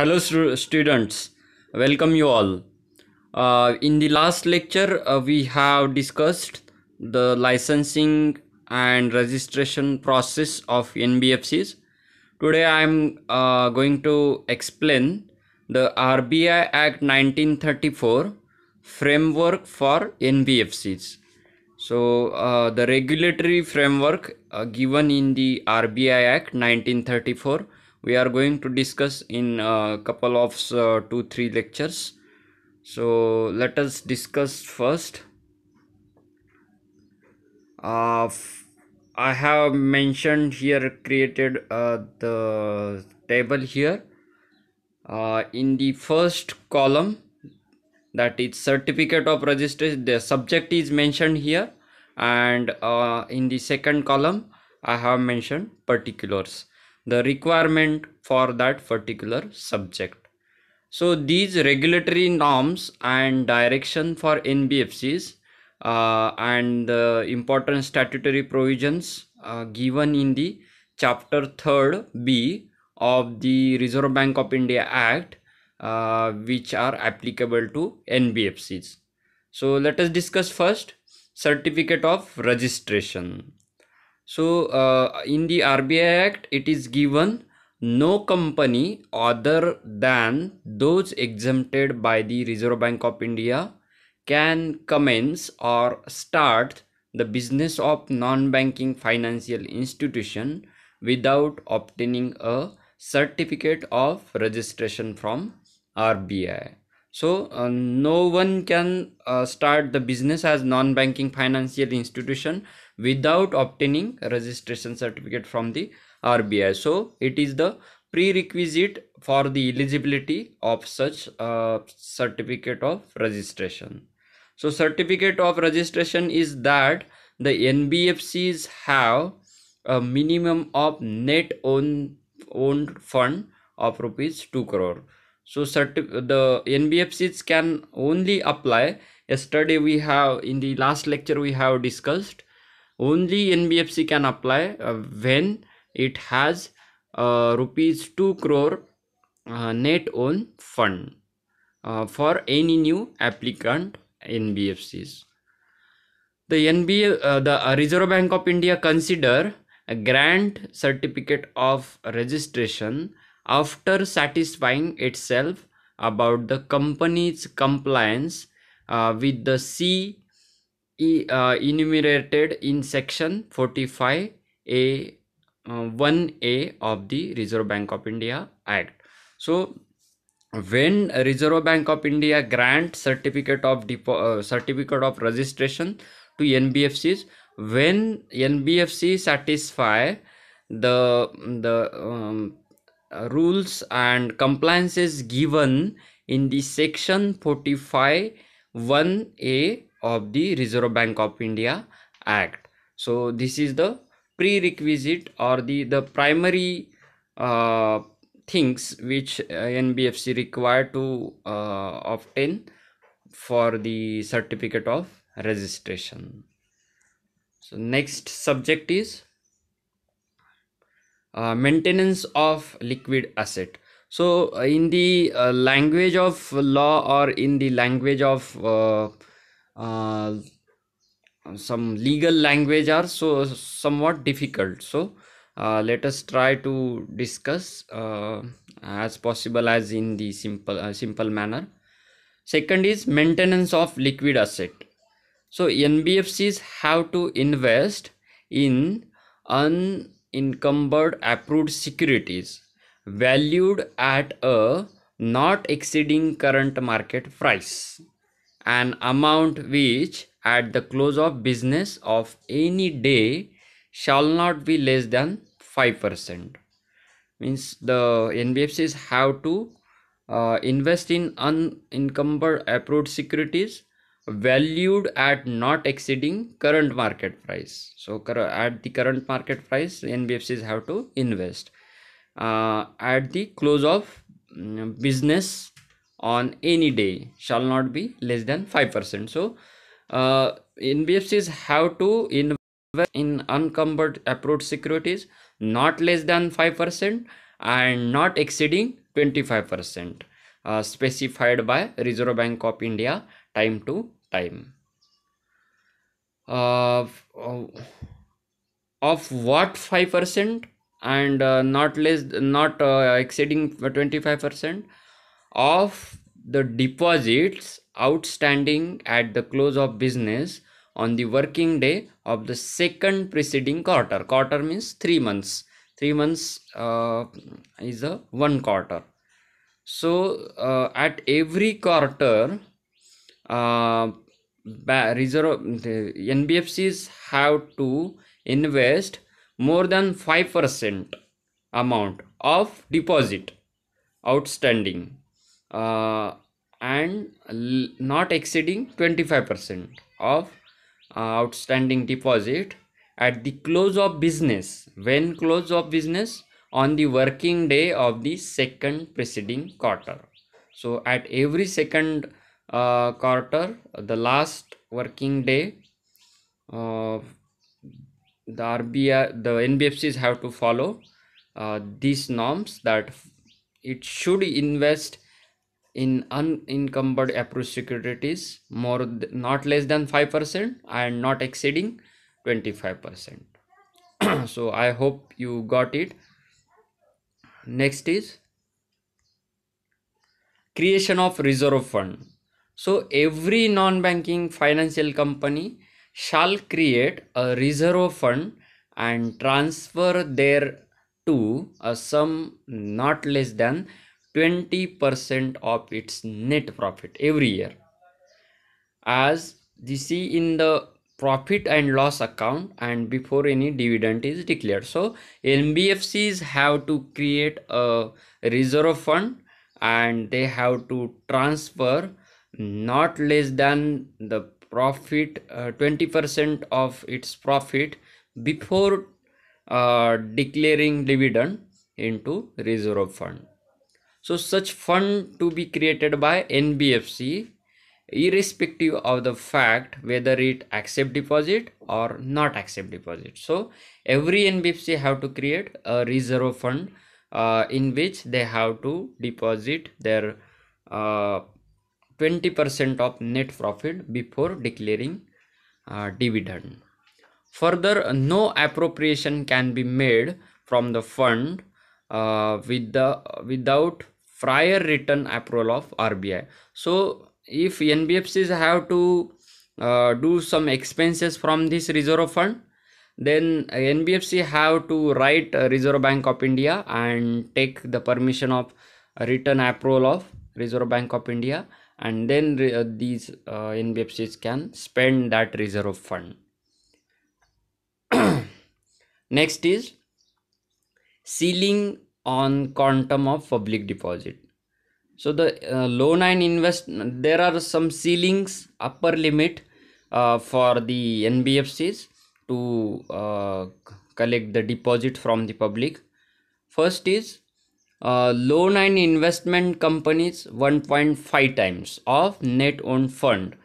hello students welcome you all uh, in the last lecture uh, we have discussed the licensing and registration process of nbfcs today i am uh, going to explain the rbi act 1934 framework for nbfcs so uh, the regulatory framework uh, given in the rbi act 1934 we are going to discuss in a couple of uh, two three lectures so let us discuss first uh, I have mentioned here created uh, the table here uh, in the first column that is certificate of registration the subject is mentioned here and uh, in the second column I have mentioned particulars the requirement for that particular subject. So these regulatory norms and direction for NBFCs uh, and the important statutory provisions uh, given in the chapter 3rd B of the Reserve Bank of India Act uh, which are applicable to NBFCs. So let us discuss first certificate of registration so uh, in the RBI Act it is given no company other than those exempted by the Reserve Bank of India can commence or start the business of non-banking financial institution without obtaining a certificate of registration from RBI. So uh, no one can uh, start the business as non-banking financial institution without obtaining registration certificate from the RBI. So it is the prerequisite for the eligibility of such a uh, certificate of registration. So certificate of registration is that the NBFCs have a minimum of net own owned fund of rupees 2 crore. So the NBFCs can only apply. Yesterday we have in the last lecture we have discussed only NBFC can apply uh, when it has uh, rupees 2 crore uh, net own fund uh, for any new applicant NBFCs. The NB uh, the uh, Reserve Bank of India consider a grant certificate of registration after satisfying itself about the company's compliance uh, with the C uh, enumerated in section 45 a uh, 1a of the reserve bank of india act so when reserve bank of india grant certificate of Depo- uh, certificate of registration to nbfcs when nbfc satisfy the the um, rules and compliances given in the section 45 1a of the Reserve Bank of India Act. So this is the prerequisite or the, the primary uh, things which uh, NBFC require to uh, obtain for the certificate of registration. So next subject is uh, maintenance of liquid asset. So in the uh, language of law or in the language of uh, uh, some legal language are so somewhat difficult so uh, let us try to discuss uh, as possible as in the simple uh, simple manner second is maintenance of liquid asset so nbfcs have to invest in unencumbered approved securities valued at a not exceeding current market price an amount which at the close of business of any day shall not be less than 5% means the nbfcs have to uh, invest in unencumbered approved securities valued at not exceeding current market price so at the current market price nbfcs have to invest uh, at the close of mm, business on any day shall not be less than 5%. So, uh, NBFCs have to invest in unencumbered approved securities not less than 5% and not exceeding 25% uh, specified by Reserve Bank of India time to time. Uh, uh of what 5% and uh, not less not uh, exceeding 25% of the deposits outstanding at the close of business on the working day of the second preceding quarter quarter means 3 months 3 months uh, is a one quarter so uh, at every quarter uh, reserve nbfcs have to invest more than 5% amount of deposit outstanding uh, and not exceeding 25% of uh, outstanding deposit at the close of business when close of business on the working day of the second preceding quarter so at every second uh, quarter the last working day uh, the RBI the NBFCs have to follow uh, these norms that it should invest in unencumbered approved securities more th- not less than 5% and not exceeding 25% so i hope you got it next is creation of reserve fund so every non banking financial company shall create a reserve fund and transfer there to a sum not less than 20% of its net profit every year as you see in the profit and loss account and before any dividend is declared so nbfcs have to create a reserve fund and they have to transfer not less than the profit 20% uh, of its profit before uh, declaring dividend into reserve fund so such fund to be created by nbfc irrespective of the fact whether it accept deposit or not accept deposit so every nbfc have to create a reserve fund uh, in which they have to deposit their 20% uh, of net profit before declaring uh, dividend further no appropriation can be made from the fund uh, with the without prior written approval of RBI. So if NBFCs have to uh, do some expenses from this reserve fund, then NBFC have to write Reserve Bank of India and take the permission of written approval of Reserve Bank of India and then uh, these uh, NBFCs can spend that reserve fund. Next is ceiling on quantum of public deposit so the uh, loan and invest there are some ceilings upper limit uh, for the nbfcs to uh, collect the deposit from the public first is uh, loan and investment companies 1.5 times of net owned fund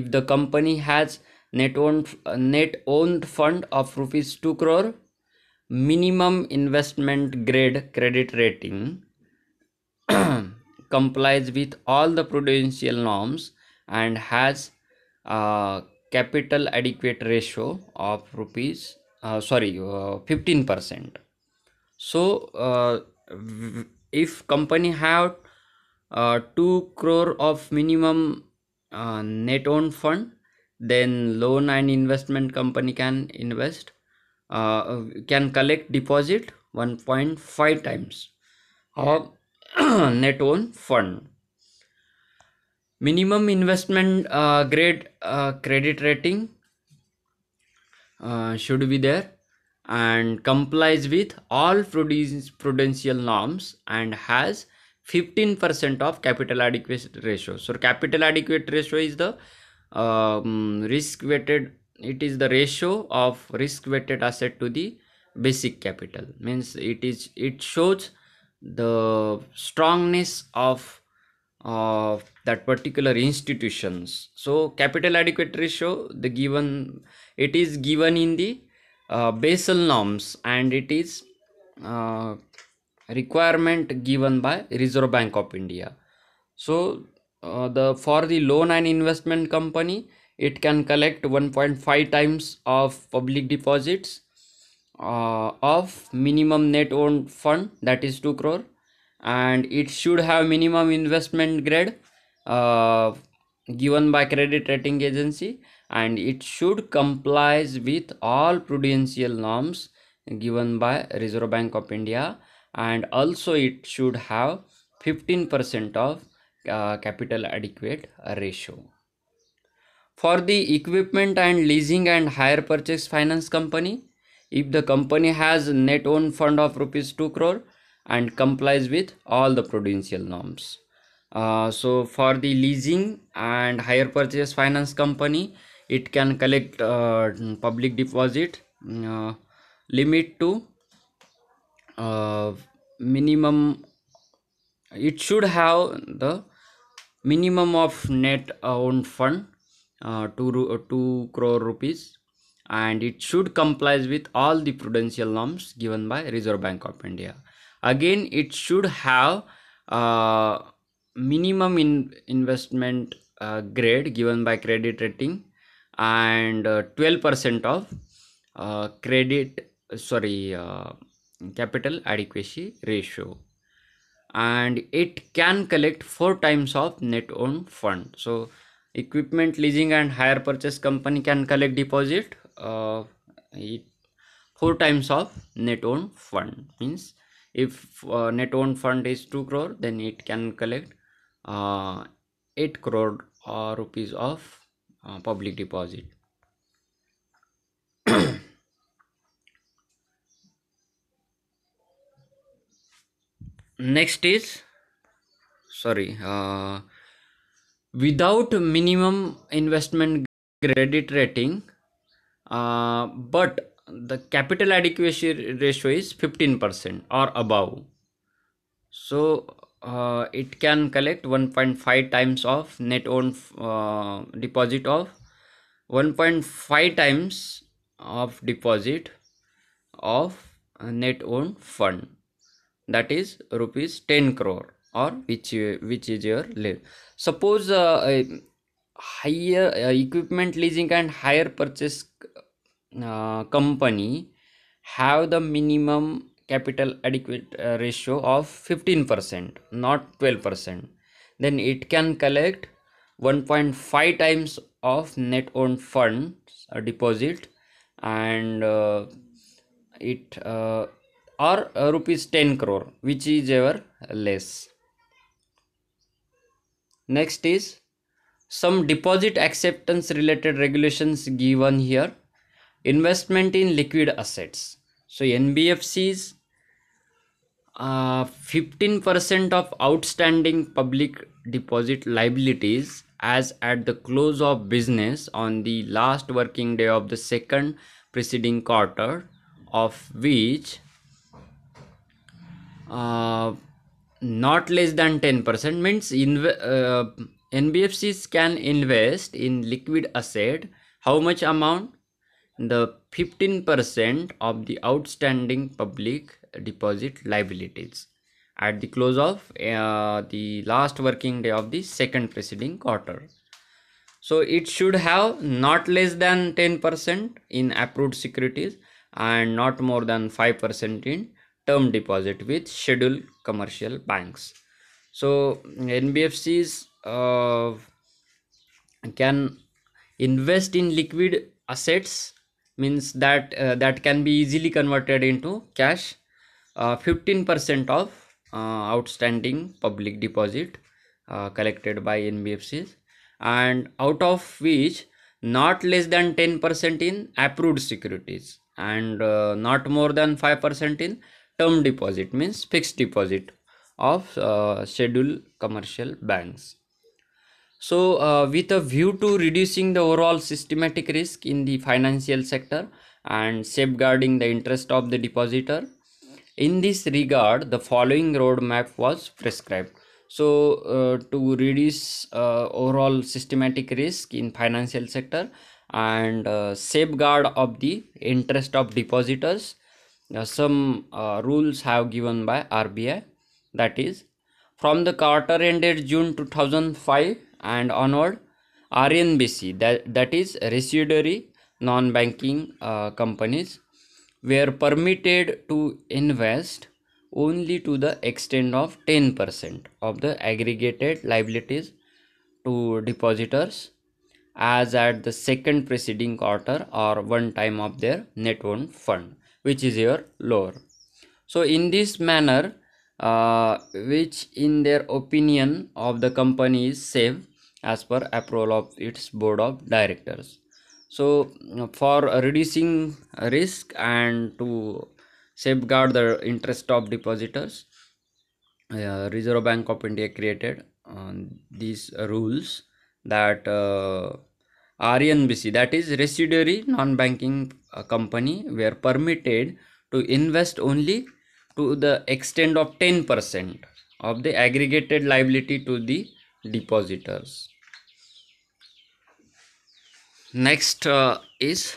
if the company has net owned net owned fund of rupees 2 crore minimum investment grade credit rating complies with all the prudential norms and has a capital adequate ratio of rupees uh, sorry uh, 15% so uh, if company have uh, 2 crore of minimum uh, net owned fund then loan and investment company can invest uh, can collect deposit 1.5 times of net own fund minimum investment uh, grade uh, credit rating uh, should be there and complies with all prudential norms and has 15% of capital adequate ratio so capital adequate ratio is the um, risk weighted it is the ratio of risk weighted asset to the basic capital means it is it shows the strongness of of that particular institutions so capital adequate ratio the given it is given in the uh, basal norms and it is uh, requirement given by reserve bank of india so uh, the for the loan and investment company it can collect 1.5 times of public deposits uh, of minimum net owned fund that is 2 crore and it should have minimum investment grade uh, given by credit rating agency and it should complies with all prudential norms given by reserve bank of india and also it should have 15% of uh, capital adequate ratio for the equipment and leasing and hire purchase finance company if the company has net own fund of rupees 2 crore and complies with all the prudential norms uh, so for the leasing and hire purchase finance company it can collect uh, public deposit uh, limit to uh, minimum it should have the minimum of net owned fund uh, 2, uh, 2 crore rupees and it should complies with all the prudential norms given by reserve bank of india again it should have uh, minimum in investment uh, grade given by credit rating and uh, 12% of uh, credit sorry uh, capital adequacy ratio and it can collect four times of net owned fund so equipment leasing and hire purchase company can collect deposit uh, four times of net owned fund means if uh, net owned fund is 2 crore then it can collect uh, 8 crore uh, rupees of uh, public deposit next is sorry uh, without minimum investment credit rating uh, but the capital adequacy ratio is 15% or above so uh, it can collect 1.5 times of net own uh, deposit of 1.5 times of deposit of net own fund that is rupees 10 crore or which which is your live suppose uh, higher uh, equipment leasing and higher purchase uh, company have the minimum capital adequate uh, ratio of 15% not 12% then it can collect 1.5 times of net owned funds uh, deposit and uh, it or rupees 10 crore which is ever less next is some deposit acceptance related regulations given here investment in liquid assets so nbfcs uh, 15% of outstanding public deposit liabilities as at the close of business on the last working day of the second preceding quarter of which uh, not less than 10% means uh, NBFCs can invest in liquid asset how much amount the 15% of the outstanding public deposit liabilities at the close of uh, the last working day of the second preceding quarter so it should have not less than 10% in approved securities and not more than 5% in term deposit with scheduled commercial banks so nbfcs uh, can invest in liquid assets means that uh, that can be easily converted into cash 15% uh, of uh, outstanding public deposit uh, collected by nbfcs and out of which not less than 10% in approved securities and uh, not more than 5% in term deposit means fixed deposit of uh, scheduled commercial banks so uh, with a view to reducing the overall systematic risk in the financial sector and safeguarding the interest of the depositor in this regard the following roadmap was prescribed so uh, to reduce uh, overall systematic risk in financial sector and uh, safeguard of the interest of depositors uh, some uh, rules have given by RBI that is from the quarter ended June 2005 and onward RNBC that, that is residuary non-banking uh, companies were permitted to invest only to the extent of 10% of the aggregated liabilities to depositors as at the second preceding quarter or one time of their net owned fund which is your lower so in this manner uh, which in their opinion of the company is safe as per approval of its board of directors so for reducing risk and to safeguard the interest of depositors uh, reserve bank of india created uh, these rules that uh, RNBC, that is residuary non-banking uh, company, were permitted to invest only to the extent of 10% of the aggregated liability to the depositors. Next uh, is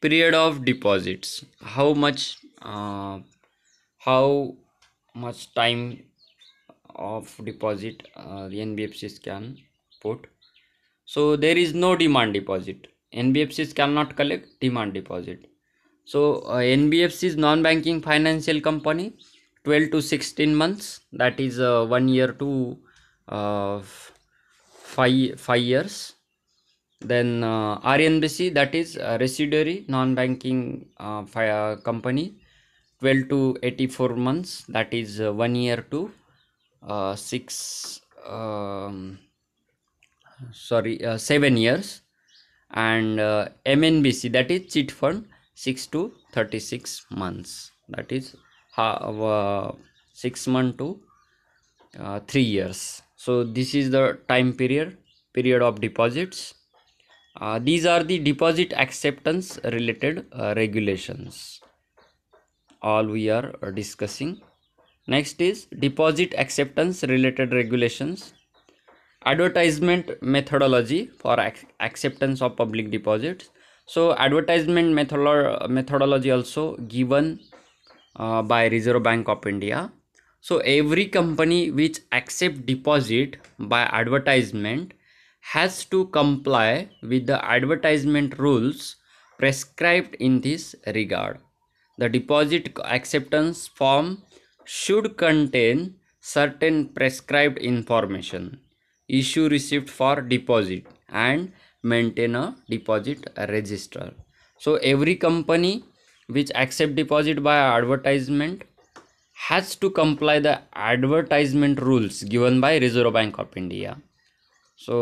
period of deposits. How much, uh, how much time of deposit uh, the NBFCs can put so there is no demand deposit nbfcs cannot collect demand deposit so uh, nbfcs non banking financial company 12 to 16 months that is uh, 1 year to uh, 5 5 years then uh, rnbc that is a uh, residuary non banking uh, uh, company 12 to 84 months that is uh, 1 year to uh, 6 um, sorry uh, 7 years and uh, mnbc that is chit fund 6 to 36 months that is uh, 6 month to uh, 3 years so this is the time period period of deposits uh, these are the deposit acceptance related uh, regulations all we are discussing next is deposit acceptance related regulations advertisement methodology for acceptance of public deposits so advertisement methodology also given uh, by reserve bank of india so every company which accept deposit by advertisement has to comply with the advertisement rules prescribed in this regard the deposit acceptance form should contain certain prescribed information issue receipt for deposit and maintain a deposit register so every company which accept deposit by advertisement has to comply the advertisement rules given by reserve bank of india so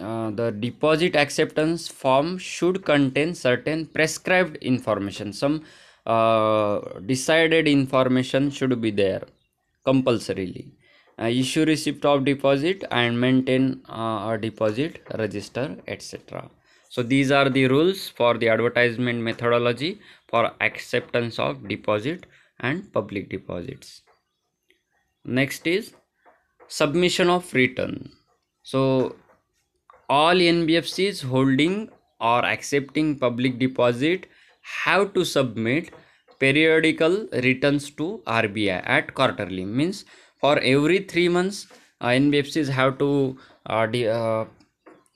uh, the deposit acceptance form should contain certain prescribed information some uh, decided information should be there compulsorily uh, issue receipt of deposit and maintain uh, a deposit register etc so these are the rules for the advertisement methodology for acceptance of deposit and public deposits next is submission of return so all nbfcs holding or accepting public deposit have to submit periodical returns to rbi at quarterly means for every three months uh, NBFCs have to uh, de- uh,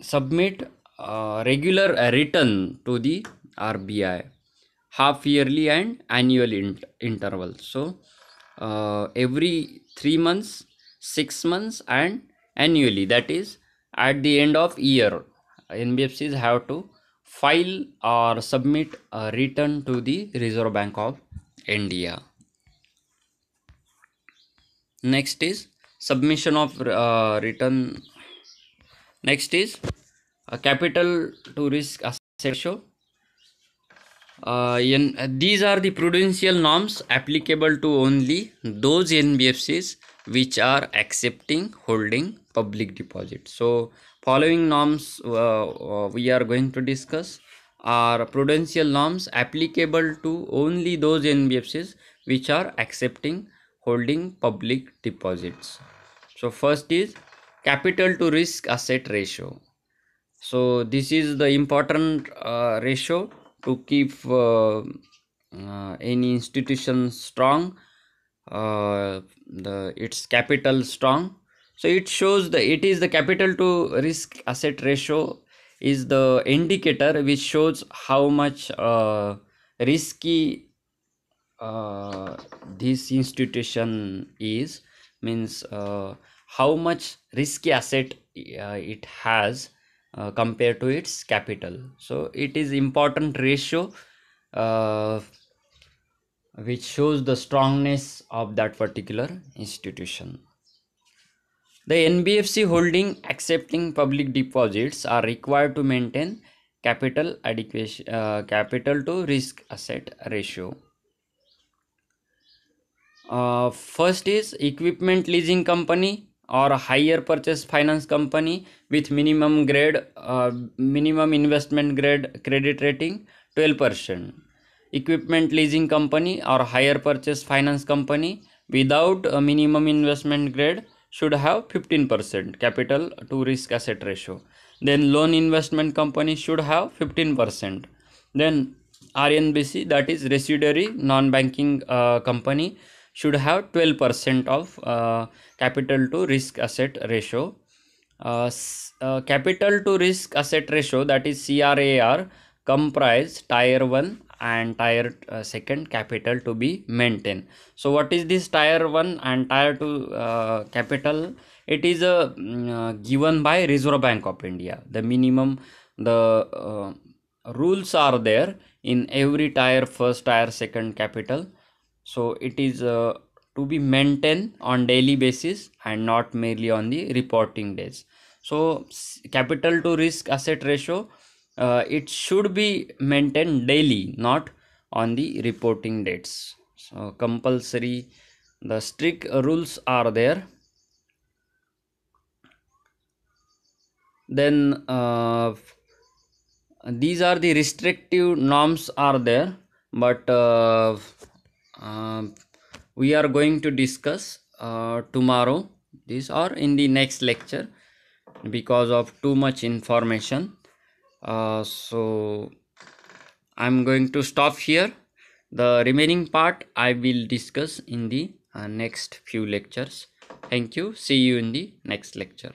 submit uh, regular uh, return to the RBI half yearly and annual in- interval so uh, every three months six months and annually that is at the end of year NBFCs have to file or submit a return to the Reserve Bank of India next is submission of uh, return next is uh, capital to risk asset ratio uh, in, uh, these are the prudential norms applicable to only those NBFCs which are accepting holding public deposits. So, following norms uh, uh, we are going to discuss are prudential norms applicable to only those NBFCs which are accepting holding public deposits so first is capital to risk asset ratio so this is the important uh, ratio to keep uh, uh, any institution strong uh, the its capital strong so it shows the it is the capital to risk asset ratio is the indicator which shows how much uh, risky uh, this institution is means uh, how much risky asset uh, it has uh, compared to its capital so it is important ratio uh, which shows the strongness of that particular institution the nbfc holding accepting public deposits are required to maintain capital adequacy capital to risk asset ratio uh, first is equipment leasing company or higher purchase finance company with minimum grade uh, minimum investment grade credit rating 12% equipment leasing company or higher purchase finance company without a minimum investment grade should have 15% capital to risk asset ratio then loan investment company should have 15% then rnbc that is residuary non banking uh, company should have 12% of uh, capital to risk asset ratio. Uh, uh, capital to risk asset ratio that is CRAR comprise tier 1 and tier uh, 2nd capital to be maintained. So what is this tier 1 and tier 2 uh, capital? It is uh, mm, uh given by Reserve Bank of India. The minimum the uh, rules are there in every tier first tier second capital so it is uh, to be maintained on daily basis and not merely on the reporting days so capital to risk asset ratio uh, it should be maintained daily not on the reporting dates so compulsory the strict rules are there then uh, these are the restrictive norms are there but uh, uh, we are going to discuss uh, tomorrow this or in the next lecture because of too much information uh, so i'm going to stop here the remaining part i will discuss in the uh, next few lectures thank you see you in the next lecture